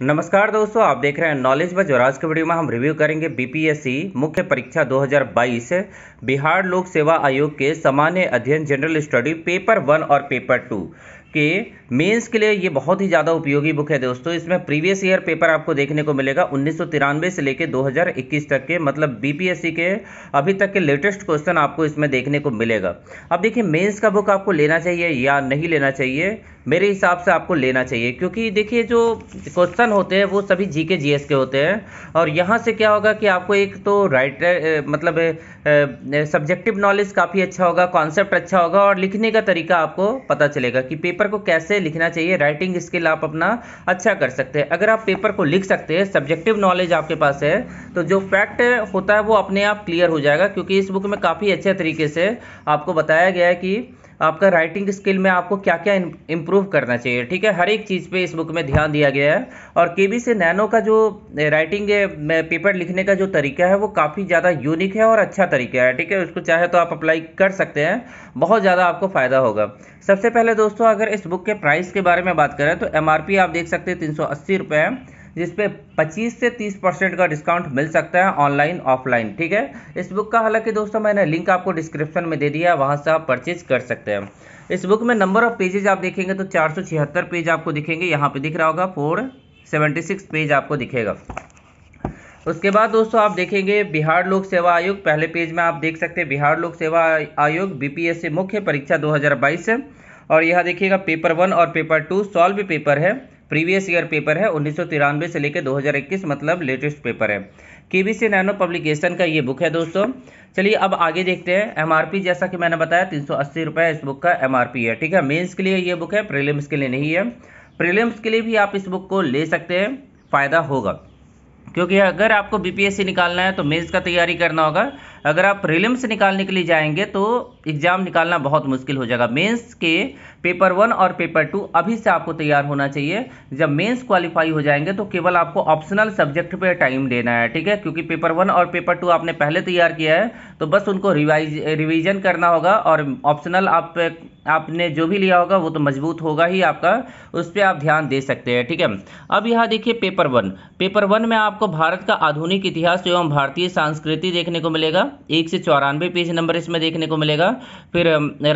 नमस्कार दोस्तों आप देख रहे हैं नॉलेज और आज के वीडियो में हम रिव्यू करेंगे बीपीएससी मुख्य परीक्षा 2022 बिहार लोक सेवा आयोग के सामान्य अध्ययन जनरल स्टडी पेपर वन और पेपर टू के मेंस के लिए ये बहुत ही ज़्यादा उपयोगी बुक है दोस्तों इसमें प्रीवियस ईयर पेपर आपको देखने को मिलेगा उन्नीस से लेकर 2021 तक के मतलब बीपीएससी के अभी तक के लेटेस्ट क्वेश्चन आपको इसमें देखने को मिलेगा अब देखिए मेंस का बुक आपको लेना चाहिए या नहीं लेना चाहिए मेरे हिसाब से आपको लेना चाहिए क्योंकि देखिए जो क्वेश्चन होते हैं वो सभी जी के जी के होते हैं और यहाँ से क्या होगा कि आपको एक तो राइटर मतलब सब्जेक्टिव नॉलेज काफ़ी अच्छा होगा कॉन्सेप्ट अच्छा होगा और लिखने का तरीका आपको पता चलेगा कि पेपर को कैसे से लिखना चाहिए राइटिंग स्किल आप अपना अच्छा कर सकते हैं अगर आप पेपर को लिख सकते हैं सब्जेक्टिव नॉलेज आपके पास है तो जो फैक्ट होता है वो अपने आप क्लियर हो जाएगा क्योंकि इस बुक में काफ़ी अच्छे तरीके से आपको बताया गया है कि आपका राइटिंग स्किल में आपको क्या क्या इम्प्रूव करना चाहिए ठीक है हर एक चीज़ पे इस बुक में ध्यान दिया गया है और के बी से नैनो का जो राइटिंग पेपर लिखने का जो तरीका है वो काफ़ी ज़्यादा यूनिक है और अच्छा तरीका है ठीक है उसको चाहे तो आप अप्लाई कर सकते हैं बहुत ज़्यादा आपको फ़ायदा होगा सबसे पहले दोस्तों अगर इस बुक के प्राइस के बारे में बात करें तो एम आप देख सकते हैं तीन सौ है जिसपे पच्चीस 25 से 30 परसेंट का डिस्काउंट मिल सकता है ऑनलाइन ऑफलाइन ठीक है इस बुक का हालांकि दोस्तों मैंने लिंक आपको डिस्क्रिप्शन में दे दिया है वहाँ से आप परचेज कर सकते हैं इस बुक में नंबर ऑफ पेजेज आप देखेंगे तो चार पेज आपको दिखेंगे यहाँ पर दिख रहा होगा फोर पेज आपको दिखेगा उसके बाद दोस्तों आप देखेंगे बिहार लोक सेवा आयोग पहले पेज में आप देख सकते हैं बिहार लोक सेवा आयोग बीपीएससी मुख्य परीक्षा 2022 है और यह देखिएगा पेपर वन और पेपर टू सॉल्व पेपर है प्रीवियस ईयर पेपर है उन्नीस से लेकर 2021 मतलब लेटेस्ट पेपर है केबीसी नैनो पब्लिकेशन का ये बुक है दोस्तों चलिए अब आगे देखते हैं एमआरपी जैसा कि मैंने बताया तीन सौ इस बुक का एमआरपी है ठीक है मेंस के लिए ये बुक है प्रीलिम्स के लिए नहीं है प्रीलिम्स के लिए भी आप इस बुक को ले सकते हैं फ़ायदा होगा क्योंकि अगर आपको बीपीएससी निकालना है तो मेंस का तैयारी करना होगा अगर आप प्रीलिम्स निकालने के लिए जाएंगे तो एग्ज़ाम निकालना बहुत मुश्किल हो जाएगा मेंस के पेपर वन और पेपर टू अभी से आपको तैयार होना चाहिए जब मेंस क्वालिफाई हो जाएंगे तो केवल आपको ऑप्शनल सब्जेक्ट पे टाइम देना है ठीक है क्योंकि पेपर वन और पेपर टू आपने पहले तैयार किया है तो बस उनको रिवाइज रिविजन करना होगा और ऑप्शनल आप आपने जो भी लिया होगा वो तो मजबूत होगा ही आपका उस पर आप ध्यान दे सकते हैं ठीक है अब यहाँ देखिए पेपर वन पेपर वन में आपको भारत का आधुनिक इतिहास एवं भारतीय संस्कृति देखने को मिलेगा एक से चौरानवे पेज नंबर इसमें देखने को मिलेगा फिर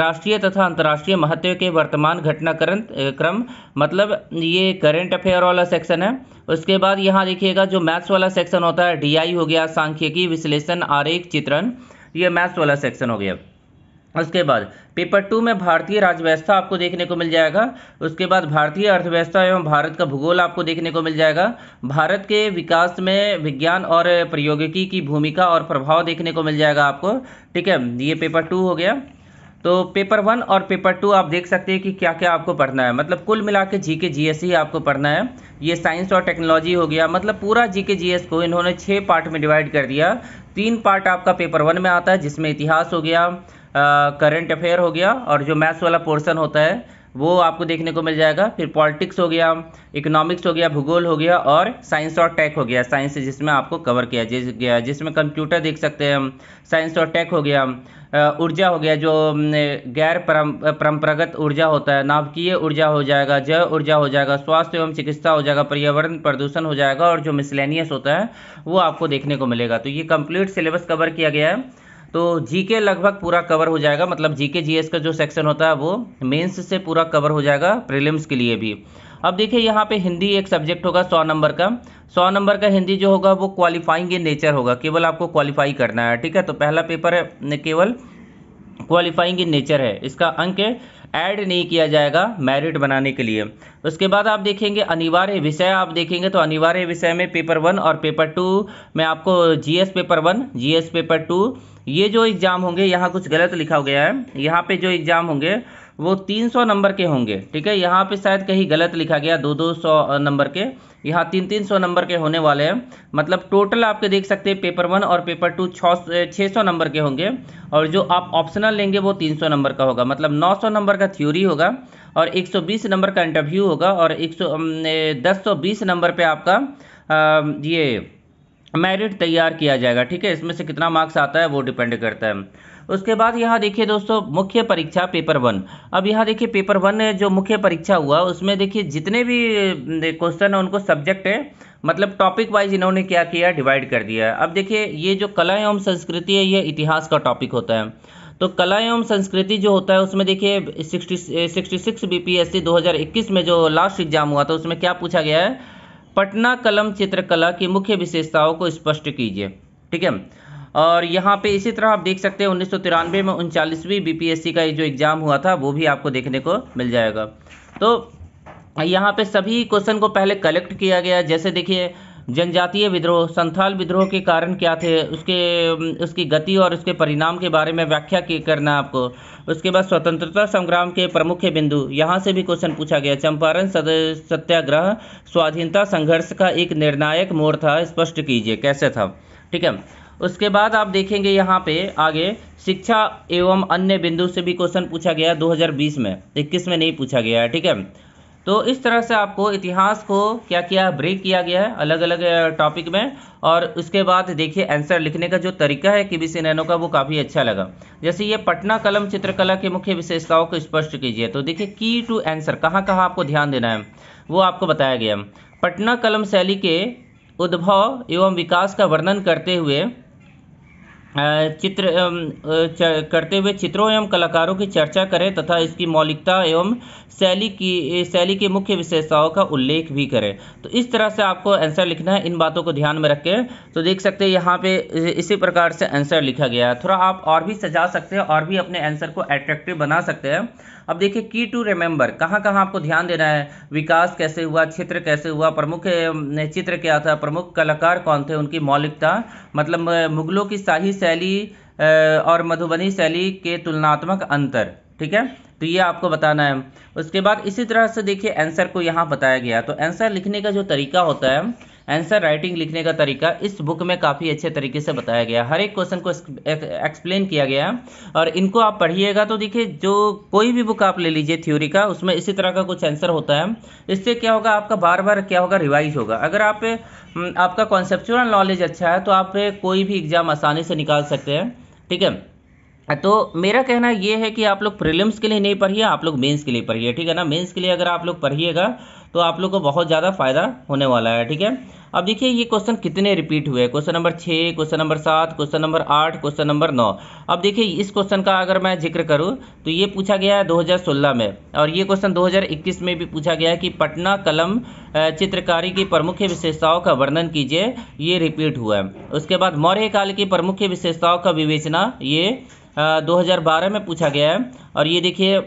राष्ट्रीय तथा अंतर्राष्ट्रीय महत्व के वर्तमान घटनाक्रम क्रम मतलब ये करेंट अफेयर वाला सेक्शन है उसके बाद यहाँ देखिएगा जो मैथ्स वाला सेक्शन होता है डी हो गया सांख्यिकी विश्लेषण आरेख चित्रण ये मैथ्स वाला सेक्शन हो गया उसके बाद पेपर टू में भारतीय राजव्यवस्था आपको देखने को मिल जाएगा उसके बाद भारतीय अर्थव्यवस्था एवं भारत का भूगोल आपको देखने को मिल जाएगा भारत के विकास में विज्ञान और प्रौद्योगिकी की भूमिका और प्रभाव देखने को मिल जाएगा आपको ठीक है ये पेपर टू हो गया तो पेपर वन और पेपर टू आप देख सकते हैं कि क्या क्या आपको पढ़ना है मतलब कुल मिला के जी के जी एस ही आपको पढ़ना है ये साइंस और टेक्नोलॉजी हो गया मतलब पूरा जी के जी एस को इन्होंने छः पार्ट में डिवाइड कर दिया तीन पार्ट आपका पेपर वन में आता है जिसमें इतिहास हो गया करंट अफेयर हो गया और जो मैथ्स वाला पोर्सन होता है वो आपको देखने को मिल जाएगा फिर पॉलिटिक्स हो गया इकोनॉमिक्स हो गया भूगोल हो गया और साइंस और टेक हो गया साइंस जिसमें आपको कवर किया जिस गया जिसमें कंप्यूटर देख सकते हैं हम साइंस और टेक हो गया ऊर्जा हो गया जो गैर परंपरागत ऊर्जा होता है नाभिकीय ऊर्जा हो जाएगा जैव ऊर्जा हो जाएगा स्वास्थ्य एवं चिकित्सा हो जाएगा पर्यावरण प्रदूषण हो जाएगा और जो मिसलेनियस होता है वो आपको देखने को मिलेगा तो ये कंप्लीट सिलेबस कवर किया गया है तो जीके लगभग पूरा कवर हो जाएगा मतलब जीके जीएस का जो सेक्शन होता है वो मेंस से पूरा कवर हो जाएगा प्रीलिम्स के लिए भी अब देखिए यहाँ पे हिंदी एक सब्जेक्ट होगा सौ नंबर का सौ नंबर का हिंदी जो होगा वो क्वालिफाइंग इन नेचर होगा केवल आपको क्वालिफाई करना है ठीक है तो पहला पेपर है केवल क्वालिफाइंग इन नेचर है इसका अंक ऐड नहीं किया जाएगा मेरिट बनाने के लिए उसके बाद आप देखेंगे अनिवार्य विषय आप देखेंगे तो अनिवार्य विषय में पेपर वन और पेपर टू में आपको GS paper one GS paper two ये जो एग्ज़ाम होंगे यहाँ कुछ गलत लिखा गया है यहाँ पे जो एग्ज़ाम होंगे वो 300 नंबर के होंगे ठीक है यहाँ पे शायद कहीं गलत लिखा गया दो दो सौ नंबर के यहाँ तीन तीन सौ नंबर के होने वाले हैं मतलब टोटल आपके देख सकते हैं पेपर वन और पेपर टू छः सौ नंबर के होंगे और जो आप ऑप्शनल लेंगे वो तीन सौ नंबर का होगा मतलब नौ सौ नंबर का थ्योरी होगा और एक सौ बीस नंबर का इंटरव्यू होगा और एक सौ दस सौ बीस नंबर पर आपका आ, ये मेरिट तैयार किया जाएगा ठीक है इसमें से कितना मार्क्स आता है वो डिपेंड करता है उसके बाद यहाँ देखिए दोस्तों मुख्य परीक्षा पेपर वन अब यहाँ देखिए पेपर वन जो मुख्य परीक्षा हुआ उसमें देखिए जितने भी क्वेश्चन है उनको सब्जेक्ट है मतलब टॉपिक वाइज इन्होंने क्या किया डिवाइड कर दिया है अब देखिए ये जो कला एवं संस्कृति है ये इतिहास का टॉपिक होता है तो कला एवं संस्कृति जो होता है उसमें देखिए sixty sixty six B P दो हज़ार इक्कीस में जो लास्ट एग्जाम हुआ था उसमें क्या पूछा गया है पटना कलम चित्रकला की मुख्य विशेषताओं को स्पष्ट कीजिए ठीक है और यहाँ पे इसी तरह आप देख सकते हैं उन्नीस में उनचालीसवीं बीपीएससी का जो एग्ज़ाम हुआ था वो भी आपको देखने को मिल जाएगा तो यहाँ पे सभी क्वेश्चन को पहले कलेक्ट किया गया जैसे देखिए जनजातीय विद्रोह संथाल विद्रोह के कारण क्या थे उसके उसकी गति और उसके परिणाम के बारे में व्याख्या करना आपको उसके बाद स्वतंत्रता संग्राम के प्रमुख बिंदु यहाँ से भी क्वेश्चन पूछा गया चंपारण सत्याग्रह स्वाधीनता संघर्ष का एक निर्णायक मोड़ था स्पष्ट कीजिए कैसे था ठीक है उसके बाद आप देखेंगे यहाँ पे आगे शिक्षा एवं अन्य बिंदु से भी क्वेश्चन पूछा गया 2020 में 21 में नहीं पूछा गया है ठीक है तो इस तरह से आपको इतिहास को क्या किया ब्रेक किया गया है अलग अलग टॉपिक में और उसके बाद देखिए आंसर लिखने का जो तरीका है कि बी सी नैनो का वो काफ़ी अच्छा लगा जैसे ये पटना कलम चित्रकला के मुख्य विशेषताओं को स्पष्ट कीजिए तो देखिए की टू आंसर कहाँ कहाँ आपको ध्यान देना है वो आपको बताया गया पटना कलम शैली के उद्भव एवं विकास का वर्णन करते हुए चित्र करते हुए चित्रों एवं कलाकारों की चर्चा करें तथा इसकी मौलिकता एवं शैली की शैली की मुख्य विशेषताओं का उल्लेख भी करें तो इस तरह से आपको आंसर लिखना है इन बातों को ध्यान में रखें तो देख सकते हैं यहाँ पे इसी प्रकार से आंसर लिखा गया है थोड़ा आप और भी सजा सकते हैं और भी अपने आंसर को अट्रैक्टिव बना सकते हैं अब देखिए की टू रिमेंबर कहाँ कहाँ आपको ध्यान देना है विकास कैसे हुआ चित्र कैसे हुआ प्रमुख चित्र क्या था प्रमुख कलाकार कौन थे उनकी मौलिकता मतलब मुगलों की शाही शैली और मधुबनी शैली के तुलनात्मक अंतर ठीक है तो ये आपको बताना है उसके बाद इसी तरह से देखिए आंसर को यहाँ बताया गया तो आंसर लिखने का जो तरीका होता है आंसर राइटिंग लिखने का तरीका इस बुक में काफ़ी अच्छे तरीके से बताया गया हर एक क्वेश्चन को एक्सप्लेन किया गया और इनको आप पढ़िएगा तो देखिए जो कोई भी बुक आप ले लीजिए थ्योरी का उसमें इसी तरह का कुछ आंसर होता है इससे क्या होगा आपका बार बार क्या होगा रिवाइज होगा अगर आप हम्म, आपका कॉन्सेप्चुअल नॉलेज अच्छा है तो आप कोई भी एग्ज़ाम आसानी से निकाल सकते हैं ठीक है तो मेरा कहना ये है कि आप लोग प्रीलिम्स के लिए नहीं पढ़िए आप लोग मेंस के लिए पढ़िए ठीक है ना मेंस के लिए अगर आप लोग पढ़िएगा तो आप लोग को बहुत ज़्यादा फ़ायदा होने वाला है ठीक है अब देखिए ये क्वेश्चन कितने रिपीट हुए क्वेश्चन नंबर छः क्वेश्चन नंबर सात क्वेश्चन नंबर आठ क्वेश्चन नंबर नौ अब देखिए इस क्वेश्चन का अगर मैं जिक्र करूँ तो ये पूछा गया है 2016 में और ये क्वेश्चन 2021 में भी पूछा गया है कि पटना कलम चित्रकारी की प्रमुख विशेषताओं का वर्णन कीजिए ये रिपीट हुआ है उसके बाद मौर्य काल की प्रमुख विशेषताओं का विवेचना ये 2012 में पूछा गया है और ये देखिए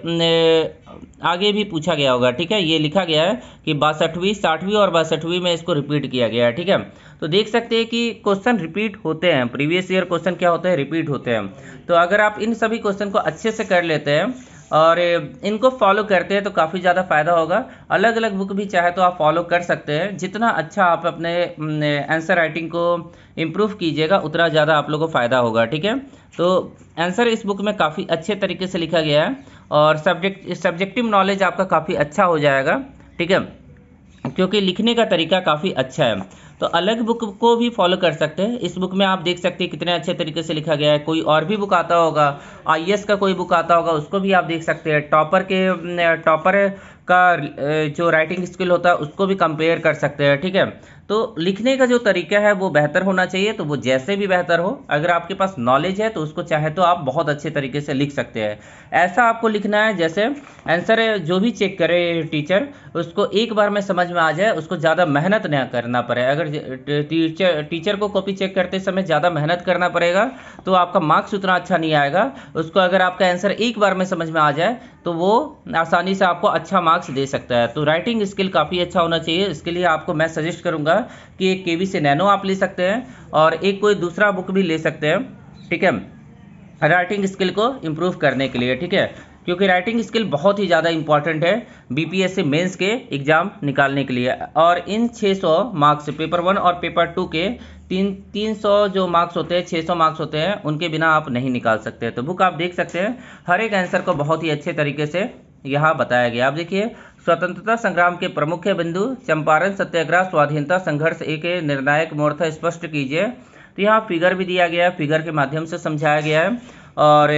आगे भी पूछा गया होगा ठीक है ये लिखा गया है कि बासठवीं साठवीं और बासठवीं में इसको रिपीट किया गया है ठीक है तो देख सकते हैं कि क्वेश्चन रिपीट होते हैं प्रीवियस ईयर क्वेश्चन क्या होते हैं रिपीट होते हैं तो अगर आप इन सभी क्वेश्चन को अच्छे से कर लेते हैं और इनको फॉलो करते हैं तो काफ़ी ज़्यादा फ़ायदा होगा अलग अलग बुक भी चाहे तो आप फॉलो कर सकते हैं जितना अच्छा आप अपने आंसर राइटिंग को इम्प्रूव कीजिएगा उतना ज़्यादा आप लोगों को फ़ायदा होगा ठीक है तो आंसर इस बुक में काफ़ी अच्छे तरीके से लिखा गया है और सब्जेक्ट सब्जेक्टिव नॉलेज आपका काफ़ी अच्छा हो जाएगा ठीक है क्योंकि लिखने का तरीका काफ़ी अच्छा है तो अलग बुक को भी फॉलो कर सकते हैं इस बुक में आप देख सकते हैं कितने अच्छे तरीके से लिखा गया है कोई और भी बुक आता होगा आई का कोई बुक आता होगा उसको भी आप देख सकते हैं टॉपर के टॉपर का जो राइटिंग स्किल होता है उसको भी कंपेयर कर सकते हैं ठीक है तो लिखने का जो तरीका है वो बेहतर होना चाहिए तो वो जैसे भी बेहतर हो अगर आपके पास नॉलेज है तो उसको चाहे तो आप बहुत अच्छे तरीके से लिख सकते हैं ऐसा आपको लिखना है जैसे आंसर जो भी चेक करे टीचर उसको एक बार में समझ में आ जाए उसको ज़्यादा मेहनत ना करना पड़े अगर टीचर टीचर को कॉपी चेक करते समय ज़्यादा मेहनत करना पड़ेगा तो आपका मार्क्स उतना अच्छा नहीं आएगा उसको अगर आपका आंसर एक बार में समझ में आ जाए तो वो आसानी से आपको अच्छा मार्क्स दे सकता है तो राइटिंग स्किल काफ़ी अच्छा होना चाहिए इसके लिए आपको मैं सजेस्ट करूँगा कि एक के वी से नैनो आप ले सकते हैं और एक कोई दूसरा बुक भी ले सकते हैं ठीक है राइटिंग स्किल को इम्प्रूव करने के लिए ठीक है क्योंकि राइटिंग स्किल बहुत ही ज़्यादा इंपॉर्टेंट है बी पी एस मेन्स के एग्ज़ाम निकालने के लिए और इन 600 मार्क्स पेपर वन और पेपर टू के तीन तीन सौ जो मार्क्स होते हैं छः सौ मार्क्स होते हैं उनके बिना आप नहीं निकाल सकते तो बुक आप देख सकते हैं हर एक आंसर को बहुत ही अच्छे तरीके से यहाँ बताया गया आप देखिए स्वतंत्रता संग्राम के प्रमुख बिंदु चंपारण सत्याग्रह स्वाधीनता संघर्ष एक निर्णायक मोड़ था स्पष्ट कीजिए तो यहाँ फिगर भी दिया गया है फिगर के माध्यम से समझाया गया है और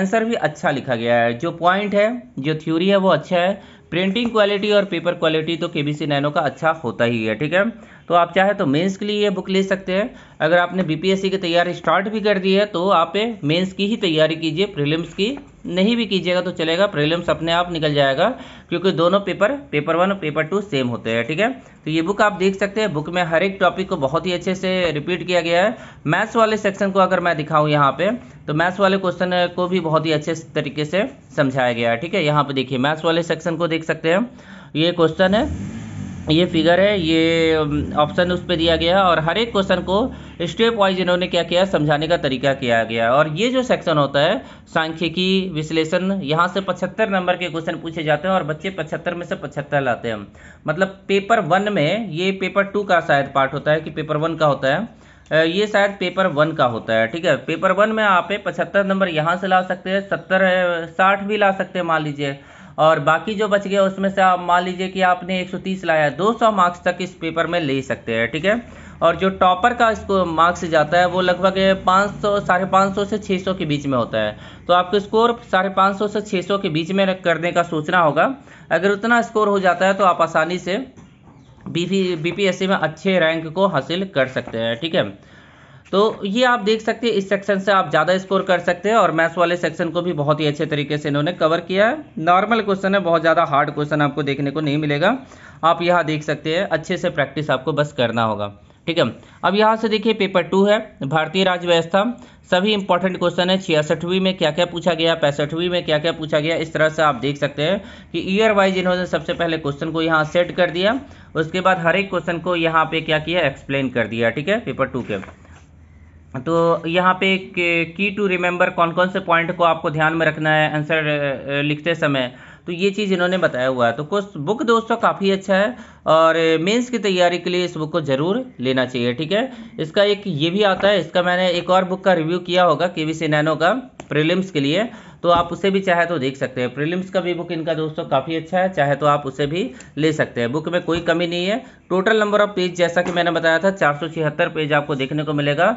आंसर भी अच्छा लिखा गया है जो पॉइंट है जो थ्योरी है वो अच्छा है प्रिंटिंग क्वालिटी और पेपर क्वालिटी तो के बी सी नैनो का अच्छा होता ही है ठीक है तो आप चाहे तो मेंस के लिए ये बुक ले सकते हैं अगर आपने बीपीएससी की तैयारी स्टार्ट भी कर दी है तो आप मेंस की ही तैयारी कीजिए प्रीलिम्स की नहीं भी कीजिएगा तो चलेगा प्रीलिम्स अपने आप निकल जाएगा क्योंकि दोनों पेपर पेपर वन और पेपर टू सेम होते हैं ठीक है तो ये बुक आप देख सकते हैं बुक में हर एक टॉपिक को बहुत ही अच्छे से रिपीट किया गया है मैथ्स वाले सेक्शन को अगर मैं दिखाऊँ यहाँ पर तो मैथ्स वाले क्वेश्चन को भी बहुत ही अच्छे तरीके से समझाया गया है ठीक है यहाँ पे देखिए मैथ्स वाले सेक्शन को देख सकते हैं ये क्वेश्चन है ये फिगर है ये ऑप्शन um, उस पर दिया गया है और हर एक क्वेश्चन को स्टेप वाइज इन्होंने क्या किया समझाने का तरीका किया गया है और ये जो सेक्शन होता है सांख्यिकी विश्लेषण यहाँ से 75 नंबर के क्वेश्चन पूछे जाते हैं और बच्चे 75 में से 75 लाते हैं मतलब पेपर वन में ये पेपर टू का शायद पार्ट होता है कि पेपर वन का होता है ये शायद पेपर वन का होता है ठीक है पेपर वन में आप पचहत्तर नंबर यहाँ से ला सकते हैं सत्तर साठ भी ला सकते हैं मान लीजिए और बाकी जो बच गया उसमें से आप मान लीजिए कि आपने 130 लाया 200 मार्क्स तक इस पेपर में ले सकते हैं ठीक है और जो टॉपर का इसको मार्क्स जाता है वो लगभग पाँच सौ साढ़े पाँच सौ से छः सौ के बीच में होता है तो आपको स्कोर साढ़े पाँच सौ से छः सौ के बीच में करने का सोचना होगा अगर उतना स्कोर हो जाता है तो आप आसानी से बीपी बीपीएससी में अच्छे रैंक को हासिल कर सकते हैं ठीक है तो ये आप देख सकते हैं इस सेक्शन से आप ज़्यादा स्कोर कर सकते हैं और मैथ्स वाले सेक्शन को भी बहुत ही अच्छे तरीके से इन्होंने कवर किया है नॉर्मल क्वेश्चन है बहुत ज़्यादा हार्ड क्वेश्चन आपको देखने को नहीं मिलेगा आप यहाँ देख सकते हैं अच्छे से प्रैक्टिस आपको बस करना होगा ठीक है अब यहाँ से देखिए पेपर टू है भारतीय राज्य व्यवस्था सभी इंपॉर्टेंट क्वेश्चन है छियासठवीं में क्या क्या पूछा गया पैंसठवीं में क्या क्या पूछा गया इस तरह से आप देख सकते हैं कि ईयर वाइज इन्होंने सबसे पहले क्वेश्चन को यहाँ सेट कर दिया उसके बाद हर एक क्वेश्चन को यहाँ पे क्या किया एक्सप्लेन कर दिया ठीक है पेपर टू के तो यहाँ पे की टू रिमेंबर कौन कौन से पॉइंट को आपको ध्यान में रखना है आंसर लिखते समय तो ये चीज़ इन्होंने बताया हुआ है तो कुछ बुक दोस्तों काफ़ी अच्छा है और मेंस की तैयारी के लिए इस बुक को ज़रूर लेना चाहिए ठीक है इसका एक ये भी आता है इसका मैंने एक और बुक का रिव्यू किया होगा के वी सिनैनो का प्रिलिम्स के लिए तो आप उसे भी चाहे तो देख सकते हैं प्रिलिम्स का भी बुक इनका दोस्तों काफ़ी अच्छा है चाहे तो आप उसे भी ले सकते हैं बुक में कोई कमी नहीं है टोटल नंबर ऑफ पेज जैसा कि मैंने बताया था चार पेज आपको देखने को मिलेगा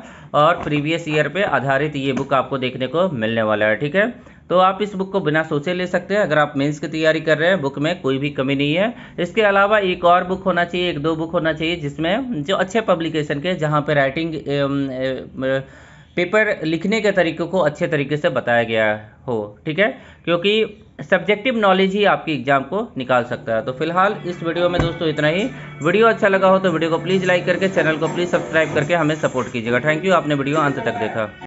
और प्रीवियस ईयर पे आधारित ये बुक आपको देखने को मिलने वाला है ठीक है तो आप इस बुक को बिना सोचे ले सकते हैं अगर आप मेंस की तैयारी कर रहे हैं बुक में कोई भी कमी नहीं है इसके अलावा एक और बुक होना चाहिए एक दो बुक होना चाहिए जिसमें जो अच्छे पब्लिकेशन के जहाँ पर राइटिंग पेपर लिखने के तरीक़ों को अच्छे तरीके से बताया गया हो ठीक है क्योंकि सब्जेक्टिव नॉलेज ही आपकी एग्जाम को निकाल सकता है तो फिलहाल इस वीडियो में दोस्तों इतना ही वीडियो अच्छा लगा हो तो वीडियो को प्लीज़ लाइक करके चैनल को प्लीज़ सब्सक्राइब करके हमें सपोर्ट कीजिएगा थैंक यू आपने वीडियो अंत तक देखा